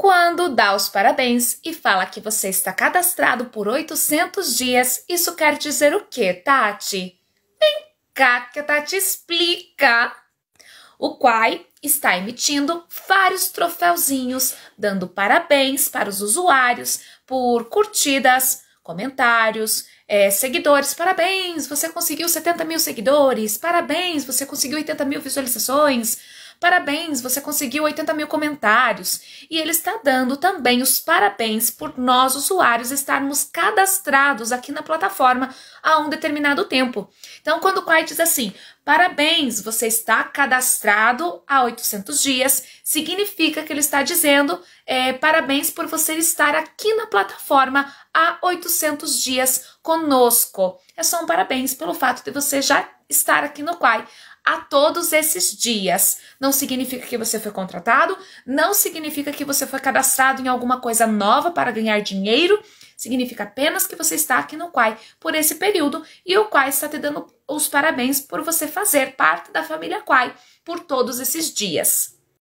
quando dá os parabéns e fala que você está cadastrado por 800 dias, isso quer dizer o quê, Tati? Vem cá que a Tati explica. O Quai está emitindo vários troféuzinhos, dando parabéns para os usuários por curtidas, comentários, é, seguidores. Parabéns, você conseguiu 70 mil seguidores. Parabéns, você conseguiu 80 mil visualizações. Parabéns, você conseguiu 80 mil comentários. E ele está dando também os parabéns por nós, usuários, estarmos cadastrados aqui na plataforma há um determinado tempo. Então, quando o Quai diz assim, parabéns, você está cadastrado há 800 dias, significa que ele está dizendo é, parabéns por você estar aqui na plataforma há 800 dias conosco. É só um parabéns pelo fato de você já estar aqui no Quai a todos esses dias. Não significa que você foi contratado, não significa que você foi cadastrado em alguma coisa nova para ganhar dinheiro, significa apenas que você está aqui no Quai por esse período e o Quai está te dando os parabéns por você fazer parte da família Quai por todos esses dias.